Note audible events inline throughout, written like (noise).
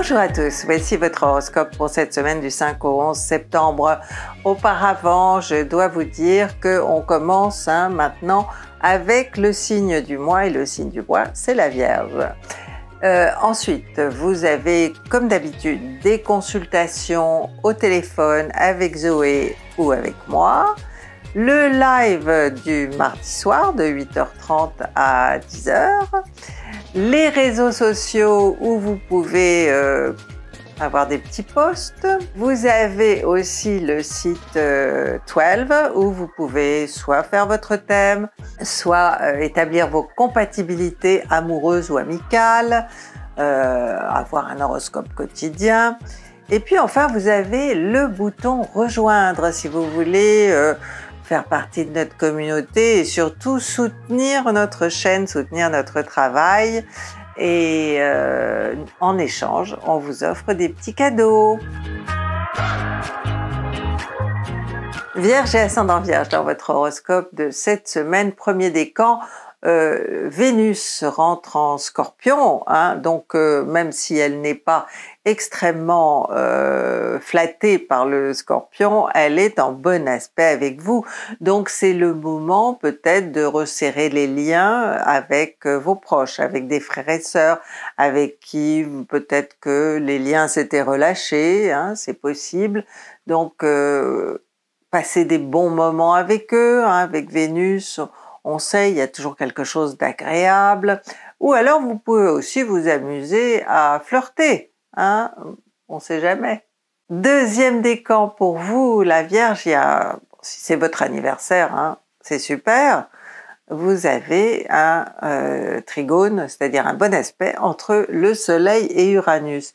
Bonjour à tous, voici votre horoscope pour cette semaine du 5 au 11 septembre. Auparavant, je dois vous dire qu'on commence hein, maintenant avec le signe du mois et le signe du mois, c'est la Vierge. Euh, ensuite, vous avez comme d'habitude des consultations au téléphone avec Zoé ou avec moi le live du mardi soir de 8h30 à 10h, les réseaux sociaux où vous pouvez euh, avoir des petits posts. Vous avez aussi le site 12 euh, où vous pouvez soit faire votre thème, soit euh, établir vos compatibilités amoureuses ou amicales, avoir un horoscope quotidien. Et puis enfin, vous avez le bouton rejoindre si vous voulez faire partie de notre communauté et surtout soutenir notre chaîne, soutenir notre travail. Et euh, en échange, on vous offre des petits cadeaux. Vierge et ascendant Vierge, dans votre horoscope de cette semaine, premier décan, euh, Vénus rentre en scorpion, hein, donc euh, même si elle n'est pas extrêmement euh, flattée par le scorpion, elle est en bon aspect avec vous. Donc c'est le moment peut-être de resserrer les liens avec vos proches, avec des frères et sœurs, avec qui peut-être que les liens s'étaient relâchés, hein, c'est possible. Donc passer des bons moments avec eux, hein, avec Vénus, on sait, il y a toujours quelque chose d'agréable. Ou alors vous pouvez aussi vous amuser à flirter, On hein, on sait jamais. Deuxième décan pour vous, la Vierge, il a, si c'est votre anniversaire, hein, c'est super, vous avez un euh, trigone, c'est-à-dire un bon aspect entre le Soleil et Uranus.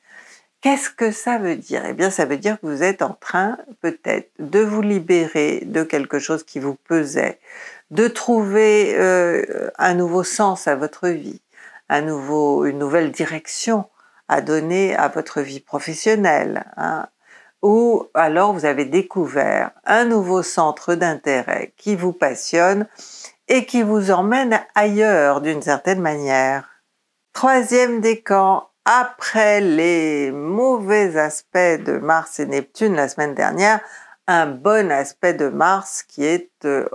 Qu'est-ce que ça veut dire Eh bien, ça veut dire que vous êtes en train peut-être de vous libérer de quelque chose qui vous pesait, de trouver euh, un nouveau sens à votre vie, une nouvelle direction à donner à votre vie professionnelle, hein. ou alors vous avez découvert un nouveau centre d'intérêt qui vous passionne et qui vous emmène ailleurs d'une certaine manière. Troisième décan, après les mauvais aspects de Mars et Neptune la semaine dernière, un bon aspect de Mars qui est euh,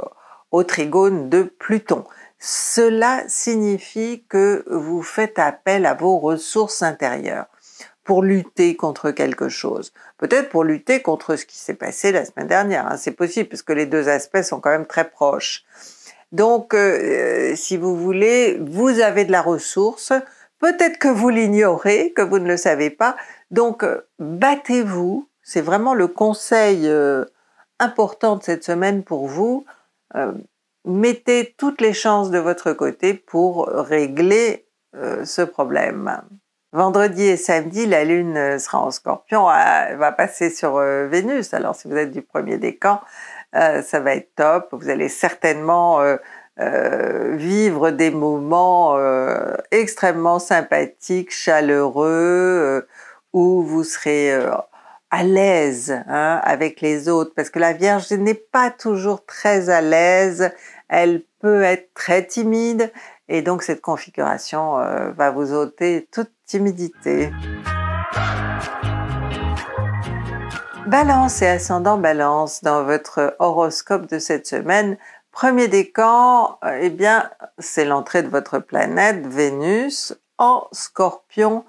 au trigone de Pluton. Cela signifie que vous faites appel à vos ressources intérieures pour lutter contre quelque chose. Peut-être pour lutter contre ce qui s'est passé la semaine dernière, hein, c'est possible, puisque les deux aspects sont quand même très proches. Donc, euh, si vous voulez, vous avez de la ressource, peut-être que vous l'ignorez, que vous ne le savez pas, donc battez-vous, c'est vraiment le conseil euh, important de cette semaine pour vous, euh, mettez toutes les chances de votre côté pour régler euh, ce problème. Vendredi et samedi, la Lune euh, sera en scorpion, ah, elle va passer sur Vénus. Alors si vous êtes du premier décan, ça va être top. Vous allez certainement vivre des moments extrêmement sympathiques, chaleureux, où vous serez à l'aise hein, avec les autres, parce que la Vierge n'est pas toujours très à l'aise, elle peut être très timide, et donc cette configuration euh, va vous ôter toute timidité. Balance et ascendant balance dans votre horoscope de cette semaine. Premier décan, euh, eh bien, c'est l'entrée de votre planète Vénus en scorpion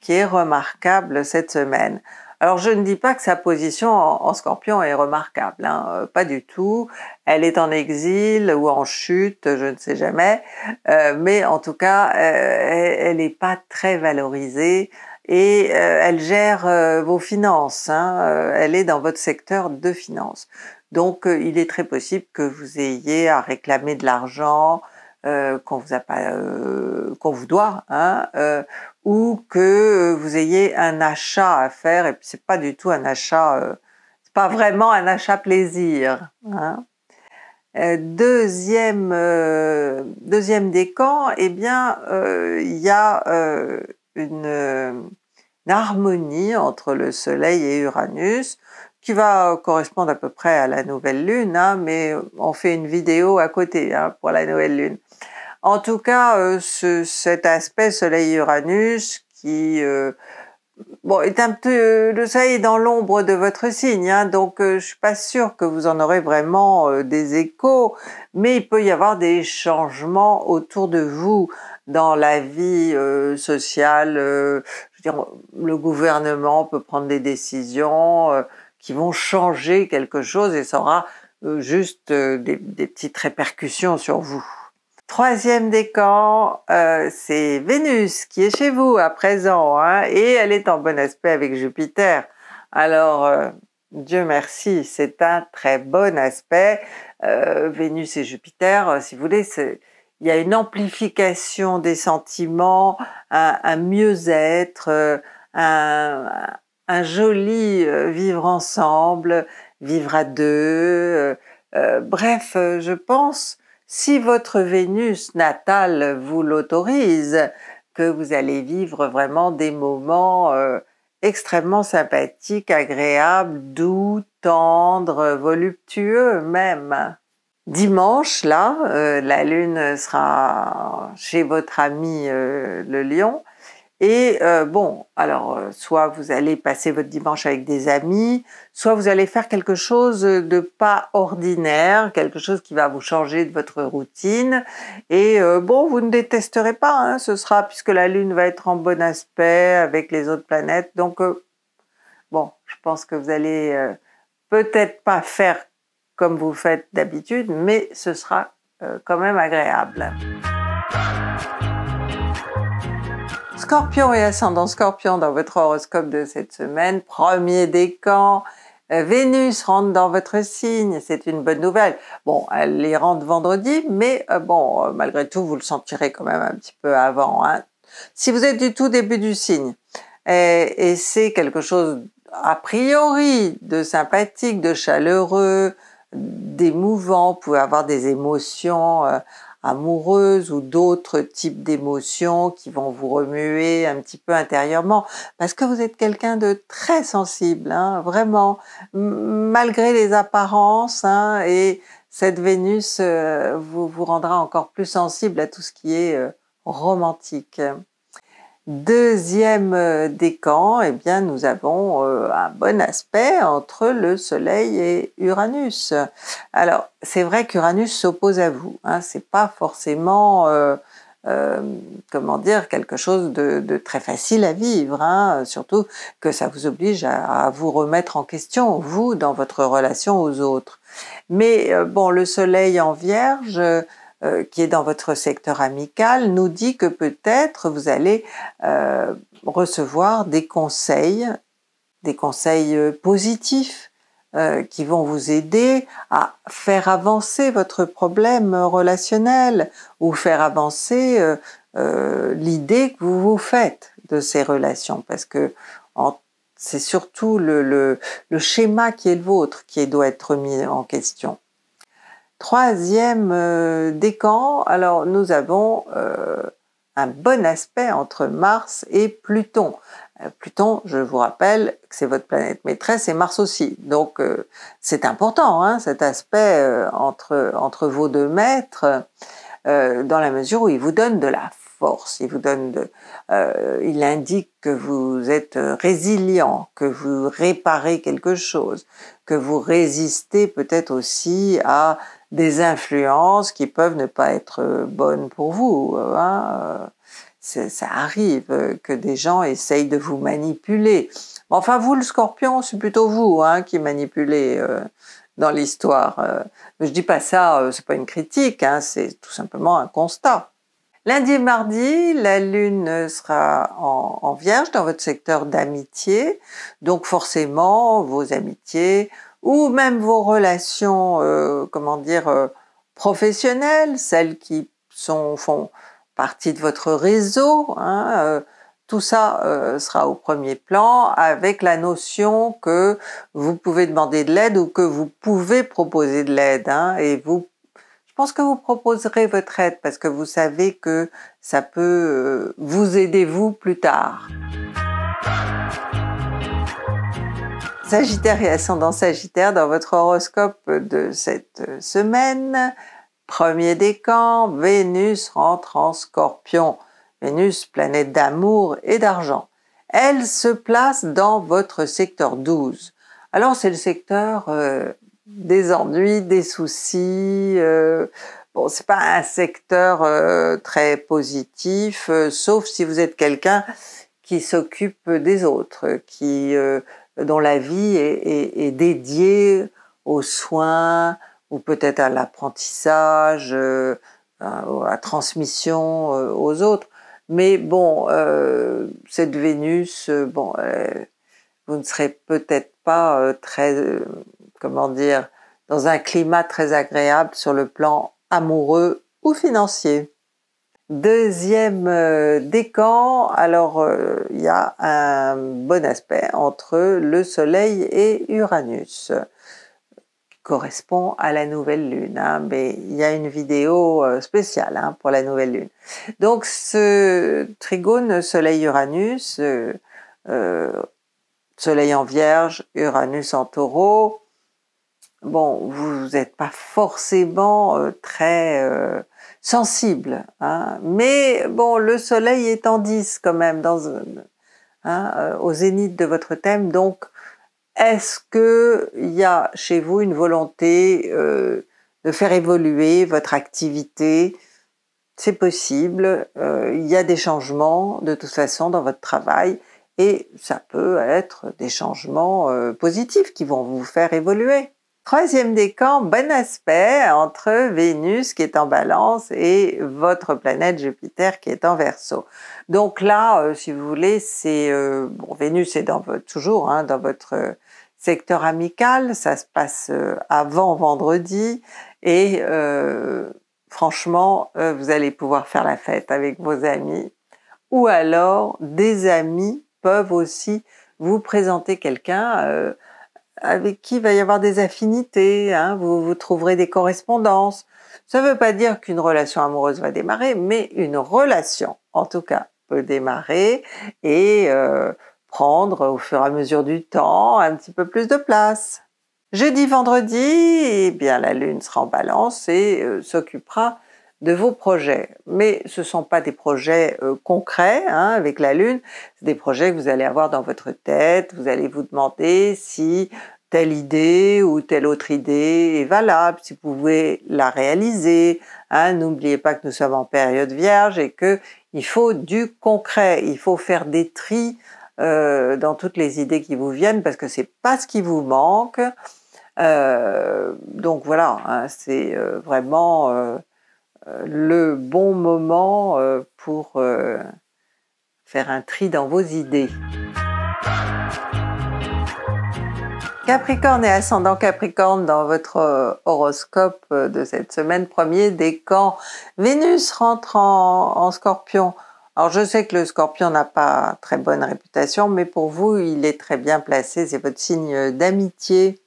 qui est remarquable cette semaine. Alors je ne dis pas que sa position en, scorpion est remarquable, hein, euh, pas du tout. Elle est en exil ou en chute, je ne sais jamais, euh, mais en tout cas, euh, elle n'est pas très valorisée et elle gère vos finances, hein, elle est dans votre secteur de finances. Donc il est très possible que vous ayez à réclamer de l'argent, euh, euh, qu'on vous doit, hein, euh, ou que vous ayez un achat à faire. Et puis c'est pas du tout un achat, c'est pas vraiment un achat plaisir. Mm. Hein. Deuxième, deuxième décan, eh bien, il y a une harmonie entre le Soleil et Uranus qui va euh, correspondre à peu près à la nouvelle lune, hein, mais euh, on fait une vidéo à côté hein, pour la nouvelle lune. En tout cas, euh, cet aspect Soleil-Uranus qui bon, est un peu le Soleil dans l'ombre de votre signe, hein, donc je je suis pas sûre que vous en aurez vraiment des échos, mais il peut y avoir des changements autour de vous dans la vie sociale. veux dire, le gouvernement peut prendre des décisions qui vont changer quelque chose et ça aura euh, juste euh, des, petites répercussions sur vous. Troisième décan, euh, c'est Vénus qui est chez vous à présent hein, et elle est en bon aspect avec Jupiter. Alors, Dieu merci, c'est un très bon aspect. Vénus et Jupiter, si vous voulez, il y a une amplification des sentiments, un mieux-être, un, un joli euh, vivre ensemble, vivre à deux. Euh, euh, bref, je pense, si votre Vénus natale vous l'autorise, que vous allez vivre vraiment des moments extrêmement sympathiques, agréables, doux, tendres, voluptueux même. Dimanche, là, la Lune sera chez votre ami le Lion, et euh, bon, alors, euh, soit vous allez passer votre dimanche avec des amis, soit vous allez faire quelque chose de pas ordinaire, quelque chose qui va vous changer de votre routine. Et euh, bon, vous ne détesterez pas, hein, ce sera puisque la Lune va être en bon aspect avec les autres planètes. Donc, bon, je pense que vous allez peut-être pas faire comme vous faites d'habitude, mais ce sera quand même agréable. Scorpion et ascendant Scorpion dans votre horoscope de cette semaine, premier décan, Vénus rentre dans votre signe, c'est une bonne nouvelle. Bon, elle les rentre vendredi, mais euh, bon, euh, malgré tout, vous le sentirez quand même un petit peu avant. Hein. Si vous êtes du tout début du signe, et, eh, et c'est quelque chose a priori de sympathique, de chaleureux, d'émouvant, vous pouvez avoir des émotions euh, amoureuse ou d'autres types d'émotions qui vont vous remuer un petit peu intérieurement, parce que vous êtes quelqu'un de très sensible, hein, vraiment, malgré les apparences, hein, et cette Vénus euh, vous, vous rendra encore plus sensible à tout ce qui est euh, romantique. Deuxième euh, décan, eh bien, nous avons euh, un bon aspect entre le Soleil et Uranus. Alors, c'est vrai qu'Uranus s'oppose à vous. Hein, c'est pas forcément, euh, comment dire, quelque chose de, très facile à vivre. Hein. surtout que ça vous oblige à, vous remettre en question, vous, dans votre relation aux autres. Mais bon, le Soleil en Vierge euh, qui est dans votre secteur amical nous dit que peut-être vous allez euh, recevoir des conseils, des conseils euh, positifs qui vont vous aider à faire avancer votre problème relationnel ou faire avancer l'idée que vous vous faites de ces relations parce que c'est surtout le, schéma qui est le vôtre qui doit être mis en question. Troisième euh, décan, alors nous avons euh, un bon aspect entre Mars et Pluton. Euh, Pluton, je vous rappelle que c'est votre planète maîtresse et Mars aussi. Donc c'est important hein, cet aspect entre, entre vos deux maîtres dans la mesure où il vous donne de la force, il vous donne de, il indique que vous êtes résilient, que vous réparez quelque chose, que vous résistez peut-être aussi à des influences qui peuvent ne pas être euh, bonnes pour vous. Euh, hein, euh, ça arrive que des gens essayent de vous manipuler. Enfin, vous, le scorpion, c'est plutôt vous hein, qui manipulez dans l'histoire. Mais je dis pas ça, ce c'est pas une critique, hein, c'est tout simplement un constat. Lundi et mardi, la Lune sera en Vierge dans votre secteur d'amitié, donc forcément vos amitiés ou même vos relations, euh, comment dire, euh, professionnelles, celles qui font partie de votre réseau, hein, euh, tout ça sera au premier plan avec la notion que vous pouvez demander de l'aide ou que vous pouvez proposer de l'aide. Hein, et vous, je pense que vous proposerez votre aide parce que vous savez que ça peut vous aider vous plus tard. Sagittaire et ascendant Sagittaire dans votre horoscope de cette semaine. Premier décan, Vénus rentre en Scorpion. Vénus, planète d'amour et d'argent. Elle se place dans votre secteur 12. Alors c'est le secteur euh, des ennuis, des soucis. Euh, bon, c'est pas un secteur euh, très positif, sauf si vous êtes quelqu'un qui s'occupe des autres, qui dont la vie est, dédiée aux soins ou peut-être à l'apprentissage, euh, à transmission euh, aux autres. Mais bon, euh, cette Vénus, bon, vous ne serez peut-être pas très, comment dire, dans un climat très agréable sur le plan amoureux ou financier. Deuxième euh, décan, alors il euh, y a un bon aspect entre le Soleil et Uranus qui correspond à la nouvelle lune. Hein. mais il y a une vidéo euh, spéciale hein, pour la nouvelle lune. Donc ce trigone Soleil-Uranus, Soleil en Vierge, Uranus en Taureau, bon, vous n'êtes pas forcément très sensible. Hein. Mais bon, le soleil est en 10 quand même dans, hein, euh, au zénith de votre thème. Donc, est-ce qu'il y a chez vous une volonté euh, de faire évoluer votre activité C'est possible. Euh, il y a des changements de toute façon dans votre travail. Et ça peut être des changements positifs qui vont vous faire évoluer. Troisième décan, bon aspect entre Vénus qui est en balance et votre planète Jupiter qui est en verso. Donc là, euh, si vous voulez, c'est euh, bon, Vénus est dans votre, toujours hein, dans votre secteur amical, ça se passe euh, avant vendredi et franchement, vous allez pouvoir faire la fête avec vos amis ou alors des amis peuvent aussi vous présenter quelqu'un avec qui va y avoir des affinités, hein, vous, vous trouverez des correspondances. Ça ne veut pas dire qu'une relation amoureuse va démarrer, mais une relation, en tout cas, peut démarrer et euh, prendre au fur et à mesure du temps un petit peu plus de place. Jeudi, vendredi, eh bien la lune sera en balance et euh, s'occupera de vos projets. Mais ce ne sont pas des projets euh, concrets hein, avec la Lune, c'est des projets que vous allez avoir dans votre tête, vous allez vous demander si telle idée ou telle autre idée est valable, si vous pouvez la réaliser. Hein, n'oubliez pas que nous sommes en période vierge et que il faut du concret, il faut faire des tris euh, dans toutes les idées qui vous viennent parce que c'est pas ce qui vous manque. Euh, donc voilà, hein, c'est vraiment le bon moment euh, pour euh, faire un tri dans vos idées. Capricorne et ascendant Capricorne dans votre euh, horoscope de cette semaine premier des camps. Vénus rentre en scorpion. Alors je sais que le scorpion n'a pas très bonne réputation, mais pour vous, il est très bien placé. C'est votre signe d'amitié,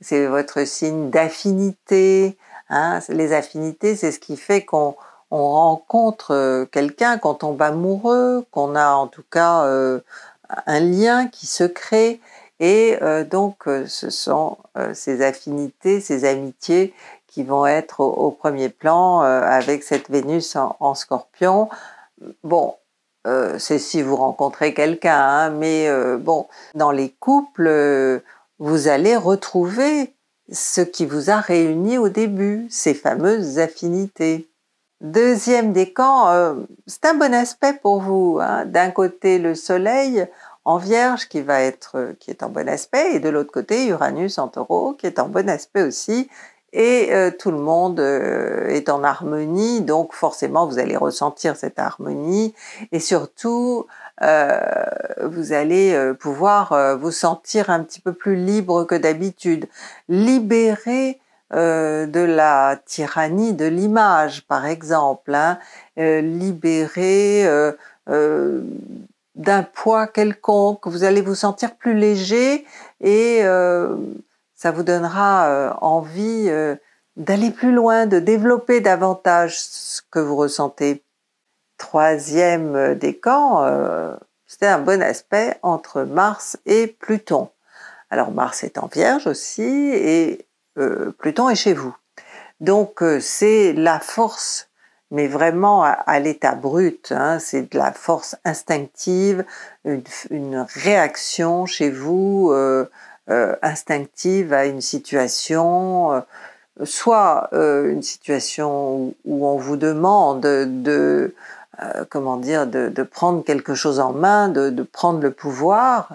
c'est votre signe d'affinité, Hein, les affinités, c'est ce qui fait qu'on rencontre euh, quelqu'un, qu'on tombe amoureux, qu'on a en tout cas euh, un lien qui se crée. Et euh, donc, ce sont ces affinités, ces amitiés qui vont être au, premier plan avec cette Vénus en, scorpion. Bon, c'est si vous rencontrez quelqu'un, hein, mais bon, dans les couples, vous allez retrouver ce qui vous a réuni au début, ces fameuses affinités. Deuxième décan, euh, c'est un bon aspect pour vous. Hein. D'un côté le Soleil en Vierge qui va être, euh, qui est en bon aspect, et de l'autre côté Uranus en Taureau qui est en bon aspect aussi, et euh, tout le monde est en harmonie, donc forcément vous allez ressentir cette harmonie, et surtout euh, vous allez euh, pouvoir euh, vous sentir un petit peu plus libre que d'habitude, libéré de la tyrannie de l'image, par exemple, hein, libéré d'un poids quelconque, vous allez vous sentir plus léger et ça vous donnera envie d'aller plus loin, de développer davantage ce que vous ressentez troisième euh, décan, euh, c'était un bon aspect entre Mars et Pluton. Alors Mars est en Vierge aussi et euh, Pluton est chez vous. Donc c'est la force, mais vraiment à, l'état brut, hein, c'est de la force instinctive, une, réaction chez vous instinctive à une situation soit une situation où, on vous demande de euh, comment dire, de, prendre quelque chose en main, de, prendre le pouvoir,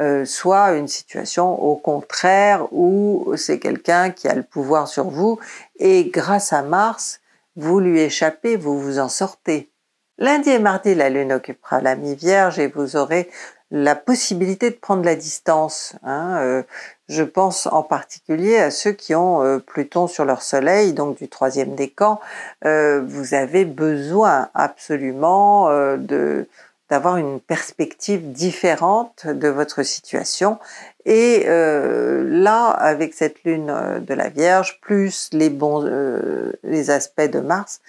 euh, soit une situation au contraire où c'est quelqu'un qui a le pouvoir sur vous et grâce à Mars, vous lui échappez, vous vous en sortez. Lundi et mardi, la Lune occupera la mi-vierge et vous aurez la possibilité de prendre la distance. Hein, euh, je pense en particulier à ceux qui ont euh, Pluton sur leur soleil, donc du troisième décan. Euh, vous avez besoin absolument euh, de d'avoir une perspective différente de votre situation. Et euh, là, avec cette lune de la Vierge, plus les bons les aspects de Mars,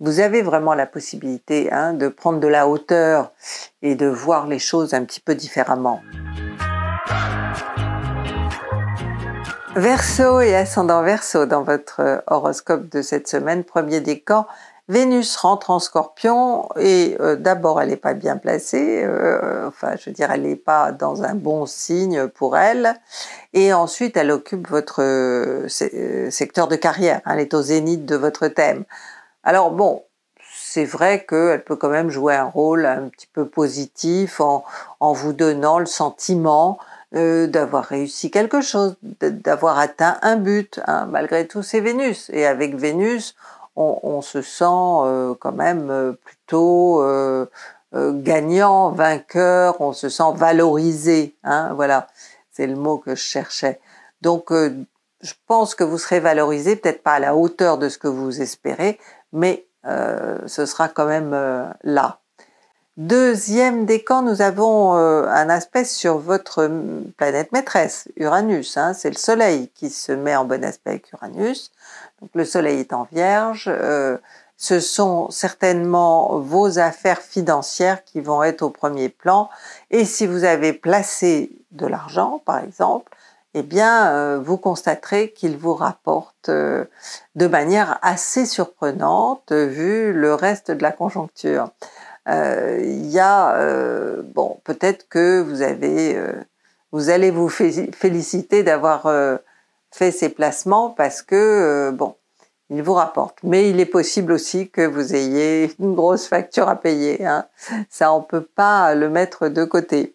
vous avez vraiment la possibilité hein, de prendre de la hauteur et de voir les choses un petit peu différemment. Verseau et ascendant Verseau dans votre euh, horoscope de cette semaine, premier décan, Vénus rentre en scorpion et euh, d'abord elle n'est pas bien placée, euh, enfin je veux dire elle n'est pas dans un bon signe pour elle et ensuite elle occupe votre secteur de carrière, hein, elle est au zénith de votre thème. Alors bon, c'est vrai qu'elle peut quand même jouer un rôle un petit peu positif en vous donnant le sentiment euh, d'avoir réussi quelque chose, d'avoir atteint un but, hein, malgré tout c'est Vénus. Et avec Vénus, on, se sent euh, quand même euh, plutôt gagnant, vainqueur, on se sent valorisé. Hein, voilà, c'est le mot que je cherchais. Donc je pense que vous serez valorisé, peut-être pas à la hauteur de ce que vous espérez, mais ce sera quand même là. Deuxième décan, nous avons euh, un aspect sur votre planète maîtresse, Uranus. Hein. c'est le Soleil qui se met en bon aspect avec Uranus. Donc le Soleil est en Vierge. Euh, ce sont certainement vos affaires financières qui vont être au premier plan. Et si vous avez placé de l'argent, par exemple, eh bien, euh, vous constaterez qu'il vous rapporte de manière assez surprenante vu le reste de la conjoncture. Euh, il y a euh, bon, peut-être que vous avez, euh, vous allez vous féliciter d'avoir fait ces placements parce que bon, il vous rapporte. Mais il est possible aussi que vous ayez (laughs) une grosse facture à payer. Hein. Ça, on peut pas le mettre de côté.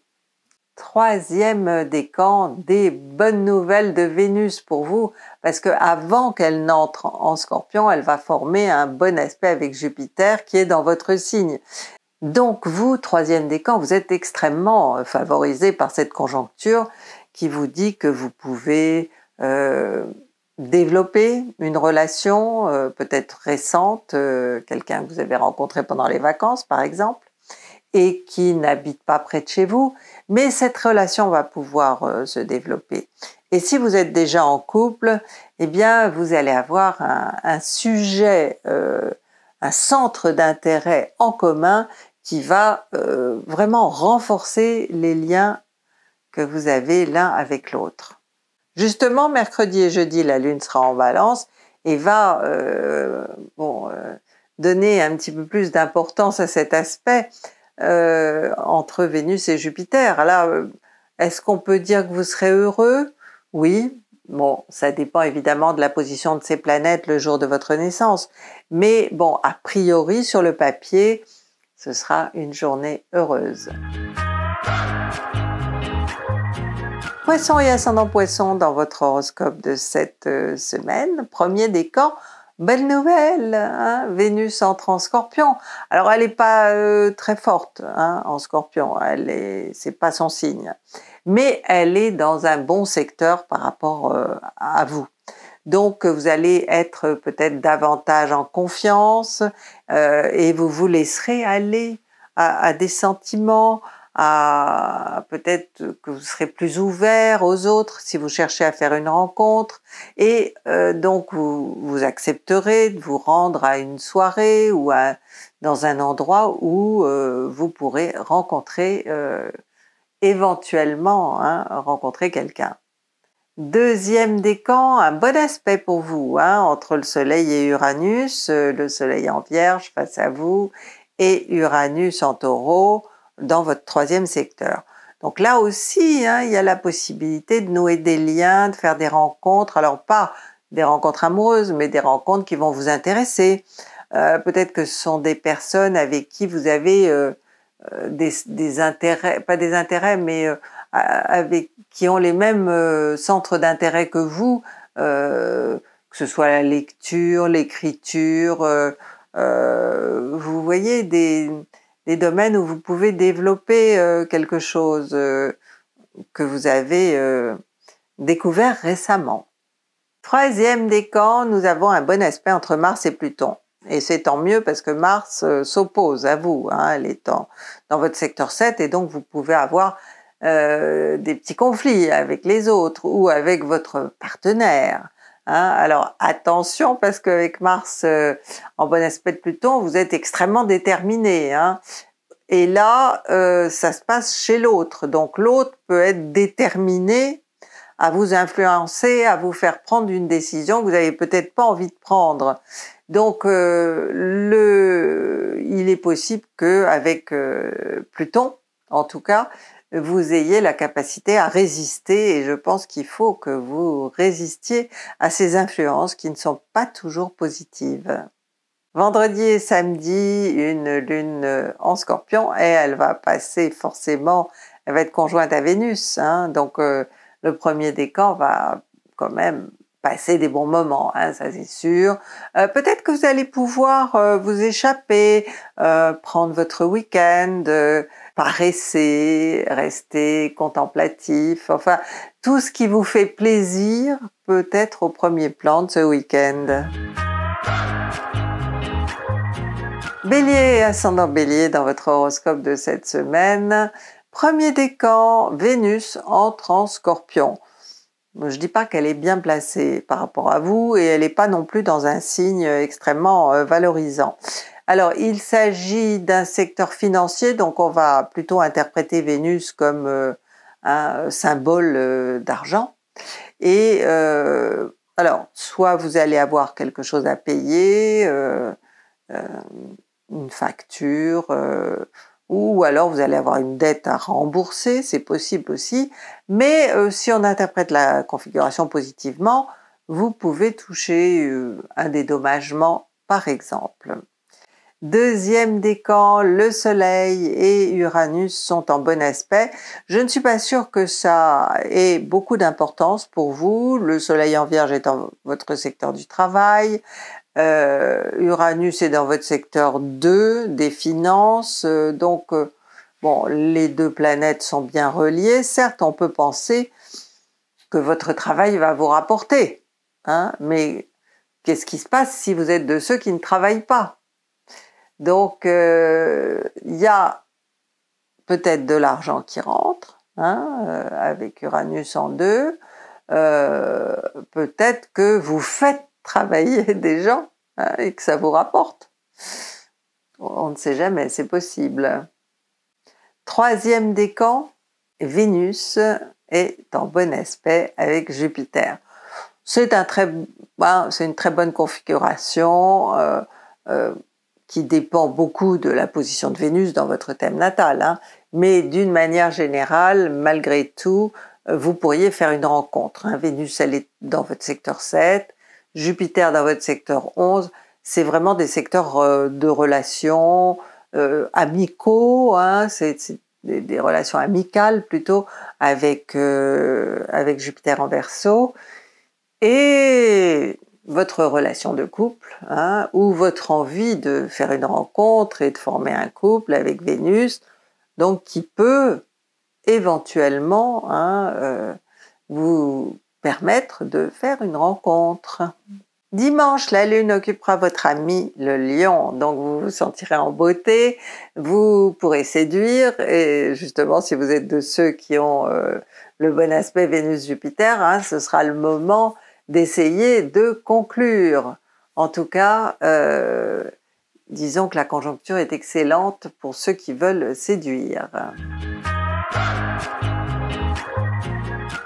Troisième décan, des bonnes nouvelles de Vénus pour vous, parce que avant qu'elle n'entre en scorpion, elle va former un bon aspect avec Jupiter qui est dans votre signe. Donc vous, troisième camps, vous êtes extrêmement euh, favorisé par cette conjoncture qui vous dit que vous pouvez euh, développer une relation euh, peut-être récente, quelqu'un que vous avez rencontré pendant les vacances par exemple, et qui n'habite pas près de chez vous, mais cette relation va pouvoir se développer. Et si vous êtes déjà en couple, eh bien vous allez avoir un, un sujet, un centre d'intérêt en commun qui va euh, vraiment renforcer les liens que vous avez l'un avec l'autre. Justement, mercredi et jeudi, la Lune sera en balance et va euh, bon, euh, donner un petit peu plus d'importance à cet aspect entre Vénus et Jupiter. Là, est-ce qu'on peut dire que vous serez heureux Oui, Bon, ça dépend évidemment de la position de ces planètes le jour de votre naissance. Mais bon, a priori, sur le papier, ce sera une journée heureuse. Poisson et ascendant poisson dans votre horoscope de cette euh, semaine, premier décan, belle nouvelle, hein, Vénus entre en scorpion. Alors elle n'est pas euh, très forte hein, en scorpion, elle est, c'est pas son signe, mais elle est dans un bon secteur par rapport euh, à vous. Donc euh, vous allez être euh, peut-être davantage en confiance euh, et vous vous laisserez aller à, des sentiments, à peut-être que vous serez plus ouvert aux autres si vous cherchez à faire une rencontre et donc vous, accepterez de vous rendre à une soirée ou dans un endroit où vous pourrez rencontrer éventuellement hein, rencontrer quelqu'un. Deuxième décan, un bon aspect pour vous, hein, entre le Soleil et Uranus, euh, le Soleil en Vierge face à vous et Uranus en Taureau dans votre troisième secteur. Donc là aussi, hein, il y a la possibilité de nouer des liens, de faire des rencontres, alors pas des rencontres amoureuses, mais des rencontres qui vont vous intéresser. Euh, peut-être que ce sont des personnes avec qui vous avez euh, des, intérêts, pas des intérêts, mais avec qui ont les mêmes euh, centres d'intérêt que vous, euh, que ce soit la lecture, l'écriture, euh, vous voyez des, domaines où vous pouvez développer quelque chose que vous avez découvert récemment. Troisième décan, nous avons un bon aspect entre Mars et Pluton. Et c'est tant mieux parce que Mars s'oppose à vous, hein. elle est dans votre secteur 7 et donc vous pouvez avoir euh, des petits conflits avec les autres ou avec votre partenaire. Hein. Alors attention parce qu'avec Mars euh, en bon aspect de Pluton, vous êtes extrêmement déterminé. Hein. Et là, euh, ça se passe chez l'autre. Donc l'autre peut être déterminé à vous influencer, à vous faire prendre une décision que vous n'avez peut-être pas envie de prendre. Donc le, il est possible que avec Pluton, en tout cas, vous ayez la capacité à résister et je pense qu'il faut que vous résistiez à ces influences qui ne sont pas toujours positives. Vendredi et samedi, une lune en scorpion et elle va passer forcément, elle va être conjointe à Vénus, hein, donc euh, le premier décan va quand même passer des bons moments, hein, ça c'est sûr. Euh, peut-être que vous allez pouvoir euh, vous échapper, prendre votre week-end, paresser, rester contemplatif, enfin tout ce qui vous fait plaisir peut être au premier plan de ce week-end. Bélier ascendant bélier dans votre horoscope de cette semaine. Premier décan, Vénus entre en scorpion. Je ne dis pas qu'elle est bien placée par rapport à vous et elle n'est pas non plus dans un signe extrêmement euh, valorisant. Alors, il s'agit d'un secteur financier, donc on va plutôt interpréter Vénus comme euh, un symbole euh, d'argent. Et euh, alors, soit vous allez avoir quelque chose à payer, une facture, ou alors vous allez avoir une dette à rembourser, c'est possible aussi. Mais si on interprète la configuration positivement, vous pouvez toucher un dédommagement, par exemple. Deuxième décan, le Soleil et Uranus sont en bon aspect. Je ne suis pas sûre que ça ait beaucoup d'importance pour vous. Le Soleil en Vierge est dans votre secteur du travail. Euh, Uranus est dans votre secteur 2 des finances. Euh, donc, euh, bon, les deux planètes sont bien reliées. Certes, on peut penser que votre travail va vous rapporter. Hein, mais qu'est-ce qui se passe si vous êtes de ceux qui ne travaillent pas donc, il euh, y a peut-être de l'argent qui rentre, hein, euh, avec Uranus en deux. Euh, peut-être que vous faites travailler (laughs) des gens hein, et que ça vous rapporte. On ne sait jamais, c'est possible. Troisième décan, Vénus est en bon aspect avec Jupiter. C'est un très, bah, c'est une très bonne configuration qui dépend beaucoup de la position de Vénus dans votre thème natal. Hein. Mais d'une manière générale, malgré tout, euh, vous pourriez faire une rencontre. Hein. Vénus, elle est dans votre secteur 7, Jupiter dans votre secteur 11. C'est vraiment des secteurs euh, de relations euh, amicaux, hein. c'est des, relations amicales plutôt avec, avec Jupiter en verso. Et votre relation de couple hein, ou votre envie de faire une rencontre et de former un couple avec Vénus, donc qui peut éventuellement hein, euh, vous permettre de faire une rencontre. Dimanche, la Lune occupera votre ami le lion, donc vous vous sentirez en beauté, vous pourrez séduire, et justement si vous êtes de ceux qui ont euh, le bon aspect Vénus-Jupiter, hein, ce sera le moment d'essayer de conclure. En tout cas, euh, disons que la conjoncture est excellente pour ceux qui veulent séduire.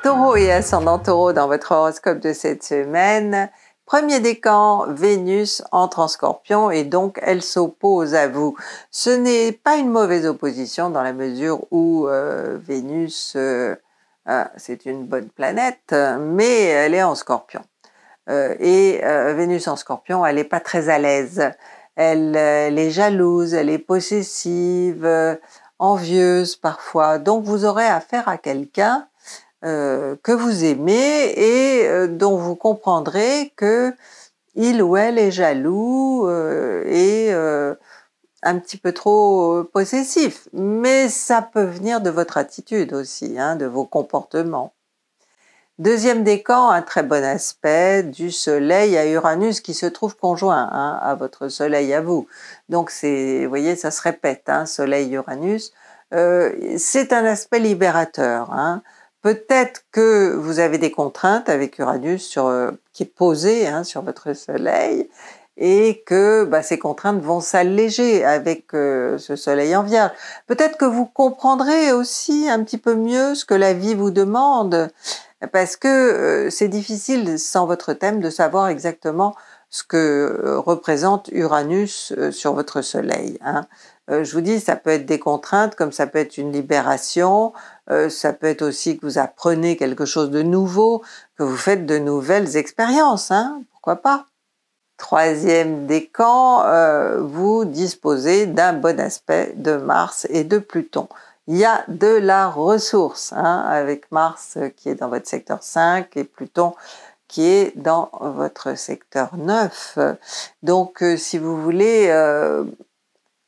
Taureau et ascendant taureau dans votre horoscope de cette semaine. Premier décan, Vénus entre en scorpion et donc elle s'oppose à vous. Ce n'est pas une mauvaise opposition dans la mesure où euh, Vénus euh, ah, c'est une bonne planète, mais elle est en scorpion. Euh, et euh, Vénus en scorpion, elle n'est pas très à l'aise. Euh, elle, est jalouse, elle est possessive, envieuse parfois. Donc vous aurez affaire à quelqu'un que vous aimez et dont vous comprendrez que il ou elle est jaloux et un petit peu trop euh, possessif, mais ça peut venir de votre attitude aussi, hein, de vos comportements. Deuxième décan, un très bon aspect du Soleil à Uranus qui se trouve conjoint hein, à votre Soleil à vous. Donc c'est, vous voyez, ça se répète, un hein, Soleil-Uranus. Euh, c'est un aspect libérateur. Peut-être que vous avez des contraintes avec Uranus sur, euh, qui est posé sur votre Soleil et que bah, ces contraintes vont s'alléger avec euh, ce soleil en vierge. Peut-être que vous comprendrez aussi un petit peu mieux ce que la vie vous demande, parce que euh, c'est difficile sans votre thème de savoir exactement ce que euh, représente Uranus sur votre soleil. Hein. je vous dis, ça peut être des contraintes, comme ça peut être une libération, ça peut être aussi que vous apprenez quelque chose de nouveau, que vous faites de nouvelles expériences, hein, pourquoi pas troisième décan, euh, vous disposez d'un bon aspect de Mars et de Pluton. Il y a de la ressource hein, avec Mars qui est dans votre secteur 5 et Pluton qui est dans votre secteur 9. Donc euh, si vous voulez, euh,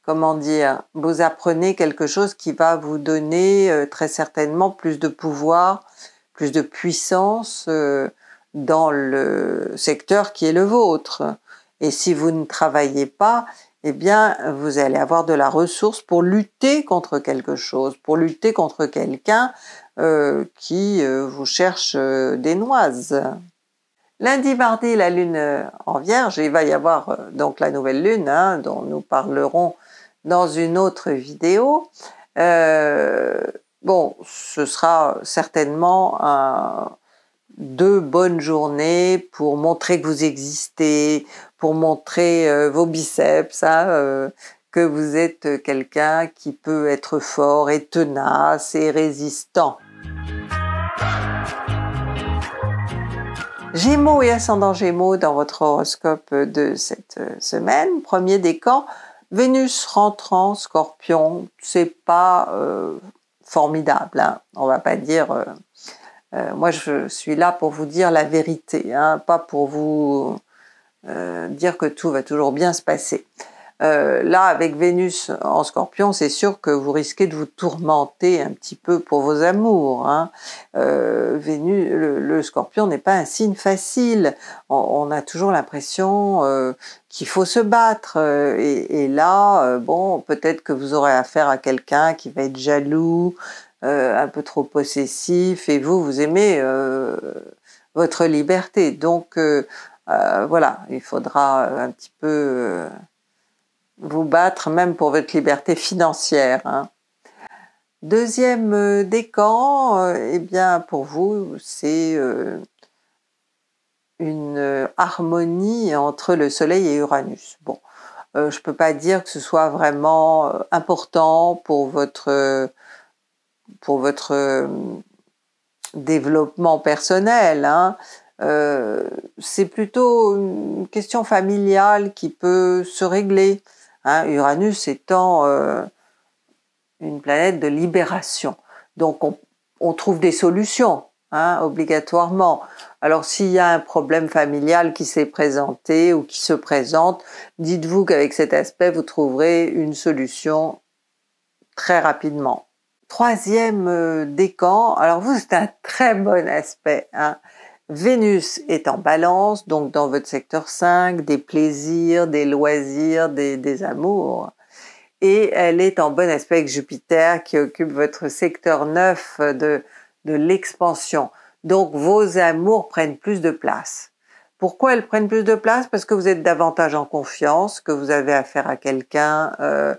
comment dire, vous apprenez quelque chose qui va vous donner très certainement plus de pouvoir, plus de puissance, dans le secteur qui est le vôtre. Et si vous ne travaillez pas, eh bien, vous allez avoir de la ressource pour lutter contre quelque chose, pour lutter contre quelqu'un euh, qui euh, vous cherche euh, des noises. Lundi, mardi, la lune en vierge, il va y avoir donc la nouvelle lune, hein, dont nous parlerons dans une autre vidéo. bon, ce sera certainement un, deux bonnes journées pour montrer que vous existez, pour montrer euh, vos biceps, hein, euh, que vous êtes quelqu'un qui peut être fort et tenace et résistant. Gémeaux et ascendant Gémeaux dans votre horoscope de cette euh, semaine, premier décan, Vénus rentrant Scorpion, c'est pas formidable, hein. on va pas dire euh, moi, je suis là pour vous dire la vérité, hein, pas pour vous euh, dire que tout va toujours bien se passer. Euh, là, avec Vénus en scorpion, c'est sûr que vous risquez de vous tourmenter un petit peu pour vos amours. Hein. Vénus, le, scorpion n'est pas un signe facile. On, a toujours l'impression qu'il faut se battre. et là, bon, peut-être que vous aurez affaire à quelqu'un qui va être jaloux, euh, un peu trop possessif, et vous, vous aimez euh, votre liberté. Donc, euh, voilà, il faudra un petit peu vous battre même pour votre liberté financière. Hein. Deuxième décan, et eh bien pour vous, c'est une harmonie entre le Soleil et Uranus. Bon, je ne peux pas dire que ce soit vraiment important pour votre pour votre euh, développement personnel. Hein, euh, c'est plutôt une question familiale qui peut se régler. Hein. Uranus étant euh, une planète de libération. Donc on, trouve des solutions, hein, obligatoirement. Alors s'il y a un problème familial qui s'est présenté ou qui se présente, dites-vous qu'avec cet aspect, vous trouverez une solution très rapidement troisième euh, décan, alors vous, c'est un très bon aspect. Hein. Vénus est en balance, donc dans votre secteur 5, des plaisirs, des loisirs, des, amours. Et elle est en bon aspect avec Jupiter qui occupe votre secteur 9 de, l'expansion. Donc vos amours prennent plus de place. Pourquoi elles prennent plus de place Parce que vous êtes davantage en confiance, que vous avez affaire à quelqu'un euh,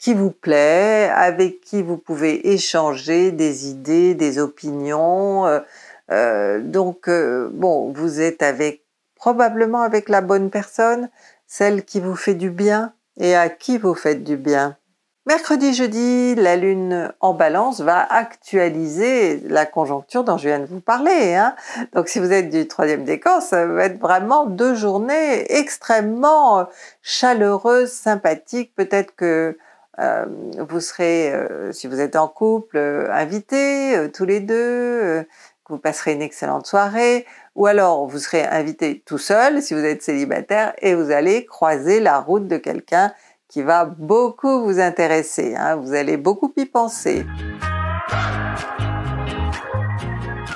qui vous plaît, avec qui vous pouvez échanger des idées, des opinions. Euh, euh donc, euh, bon, vous êtes avec probablement avec la bonne personne, celle qui vous fait du bien et à qui vous faites du bien. Mercredi, jeudi, la Lune en balance va actualiser la conjoncture dont je viens de vous parler. Hein Donc si vous êtes du troisième décan, ça va être vraiment deux journées extrêmement euh, chaleureuses, sympathiques. Peut-être que euh, vous serez, euh, si vous êtes en couple, euh, invité tous les deux, vous passerez une excellente soirée, ou alors vous serez invité tout seul si vous êtes célibataire et vous allez croiser la route de quelqu'un qui va beaucoup vous intéresser. Hein. vous allez beaucoup y penser.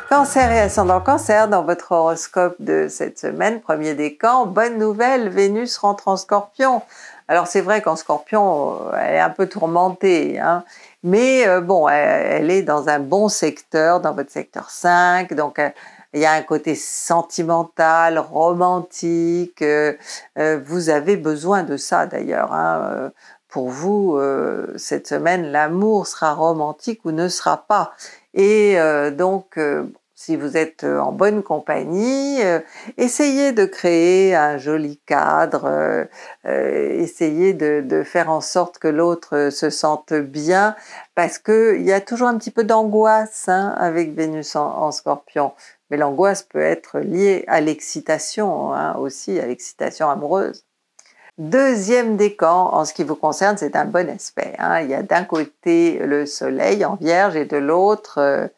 Cancer et ascendant cancer dans votre horoscope de cette semaine, premier décan, bonne nouvelle, Vénus rentre en scorpion. Alors c'est vrai qu'en scorpion, euh, elle est un peu tourmentée, hein. mais euh, bon, elle, est dans un bon secteur, dans votre secteur 5, donc euh, il y a un côté sentimental, romantique, vous avez besoin de ça d'ailleurs. Hein, pour vous, cette semaine, l'amour sera romantique ou ne sera pas. Et donc, si vous êtes euh, en bonne compagnie, euh, essayez de créer un joli cadre, euh, essayez de, faire en sorte que l'autre se sente bien, parce qu'il y a toujours un petit peu d'angoisse hein, avec Vénus en, scorpion. Mais l'angoisse peut être liée à l'excitation hein, aussi, à l'excitation amoureuse. Deuxième décan, en ce qui vous concerne, c'est un bon aspect. Hein. Il y a d'un côté le soleil en vierge et de l'autre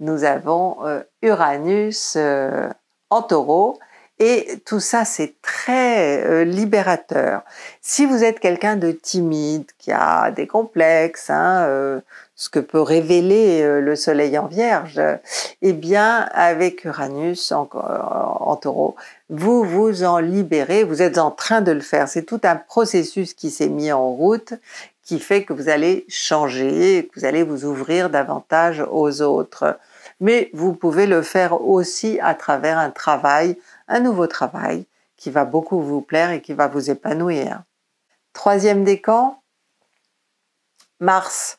nous avons euh, Uranus euh, en taureau. Et tout ça, c'est très euh, libérateur. Si vous êtes quelqu'un de timide, qui a des complexes, hein, ce que peut révéler le soleil en vierge, eh bien, avec Uranus en taureau, vous vous en libérez, vous êtes en train de le faire. C'est tout un processus qui s'est mis en route, qui fait que vous allez changer, que vous allez vous ouvrir davantage aux autres mais vous pouvez le faire aussi à travers un travail, un nouveau travail qui va beaucoup vous plaire et qui va vous épanouir. Troisième décan, Mars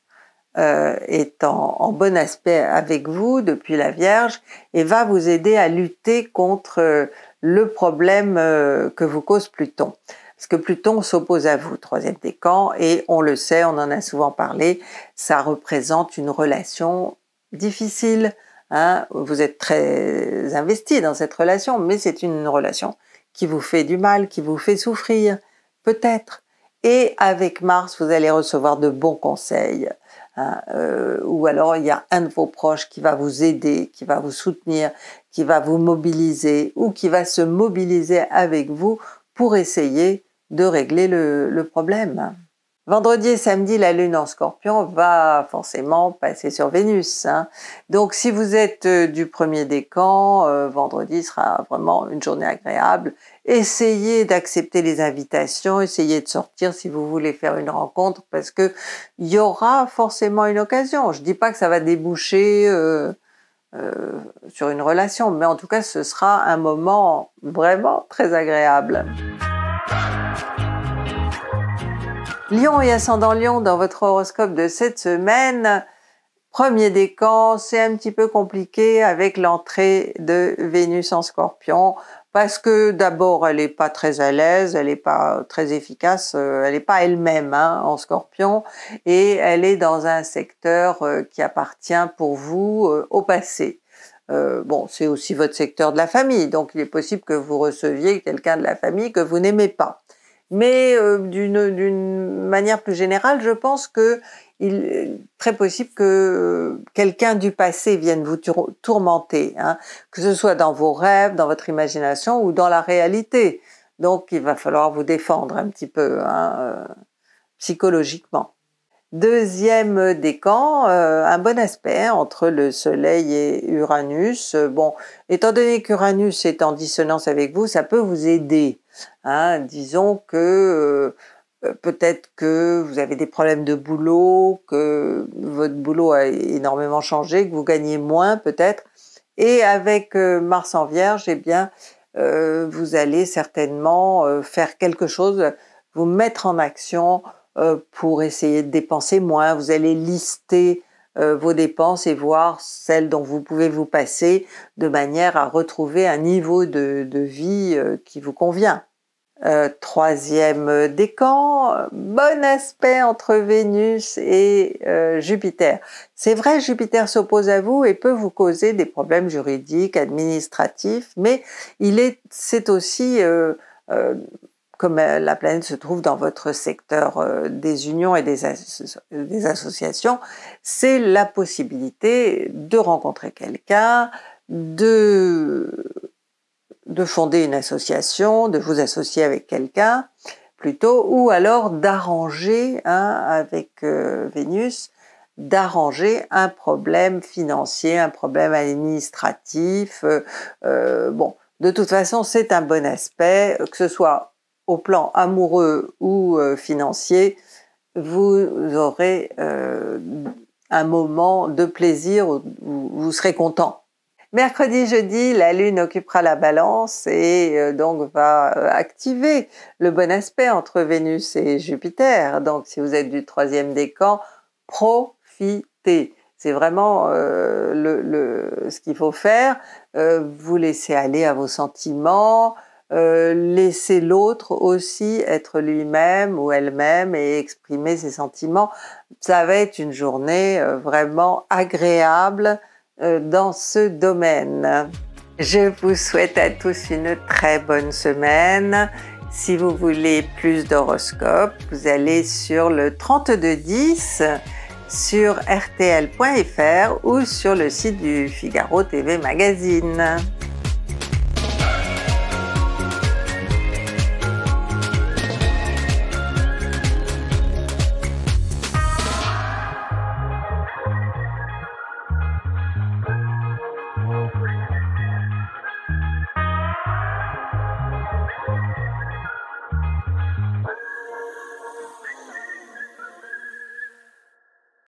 euh, est en, en, bon aspect avec vous depuis la Vierge et va vous aider à lutter contre euh, le problème euh, que vous cause Pluton parce que Pluton s'oppose à vous, troisième décan, et on le sait, on en a souvent parlé, ça représente une relation difficile, Hein, vous êtes très investi dans cette relation, mais c'est une relation qui vous fait du mal, qui vous fait souffrir, peut-être. Et avec Mars, vous allez recevoir de bons conseils. Hein, euh, ou alors il y a un de vos proches qui va vous aider, qui va vous soutenir, qui va vous mobiliser, ou qui va se mobiliser avec vous pour essayer de régler le problème. Vendredi et samedi, la Lune en scorpion va forcément passer sur Vénus. Hein. Donc si vous êtes euh, du premier décan, camps, euh, vendredi sera vraiment une journée agréable. Essayez d'accepter les invitations, essayez de sortir si vous voulez faire une rencontre parce que il y aura forcément une occasion. Je ne dis pas que ça va déboucher euh, sur une relation, mais en tout cas ce sera un moment vraiment très agréable. Lion et ascendant Lion dans votre horoscope de cette semaine. Premier décan, c'est un petit peu compliqué avec l'entrée de Vénus en Scorpion parce que d'abord elle n'est pas très à l'aise, elle n'est pas très efficace, euh, elle n'est pas elle-même hein, en Scorpion et elle est dans un secteur euh, qui appartient pour vous euh, au passé. bon, c'est aussi votre secteur de la famille, donc il est possible que vous receviez quelqu'un de la famille que vous n'aimez pas. Mais euh, d'une manière plus générale, je pense que il est très possible que euh, quelqu'un du passé vienne vous tourmenter, hein. que ce soit dans vos rêves, dans votre imagination ou dans la réalité. Donc, il va falloir vous défendre un petit peu hein, euh, psychologiquement. Deuxième décan, euh, un bon aspect entre le Soleil et Uranus. Bon, étant donné qu'Uranus est en dissonance avec vous, ça peut vous aider. Hein. Disons que euh, euh, peut-être que vous avez des problèmes de boulot, que votre boulot a énormément changé, que vous gagnez moins peut-être. Et avec Mars en Vierge, eh bien, vous allez certainement faire quelque chose, vous mettre en action, euh, pour essayer de dépenser moins. Vous allez lister euh, vos dépenses et voir celles dont vous pouvez vous passer de manière à retrouver un niveau de, vie euh, qui vous convient. troisième décan, bon aspect entre Vénus et Jupiter. C'est vrai, Jupiter s'oppose à vous et peut vous causer des problèmes juridiques, administratifs, mais il est, c'est aussi comme euh, la planète se trouve dans votre secteur euh, des unions et des, associations, c'est la possibilité de rencontrer quelqu'un, de, fonder une association, de vous associer avec quelqu'un plutôt, ou alors d'arranger hein, avec euh, Vénus, d'arranger un problème financier, un problème administratif. bon, de toute façon, c'est un bon aspect, que ce soit au plan amoureux ou euh, financier, vous aurez euh, un moment de plaisir où vous serez content. Mercredi, jeudi, la Lune occupera la balance et euh, donc va activer le bon aspect entre Vénus et Jupiter. Donc si vous êtes du troisième décan, profitez. C'est vraiment le, ce qu'il faut faire. vous laissez aller à vos sentiments, euh, laisser l'autre aussi être lui-même ou elle-même et exprimer ses sentiments. Ça va être une journée euh, vraiment agréable euh, dans ce domaine. Je vous souhaite à tous une très bonne semaine. Si vous voulez plus d'horoscopes, vous allez sur le 3210 sur rtl.fr ou sur le site du Figaro TV Magazine.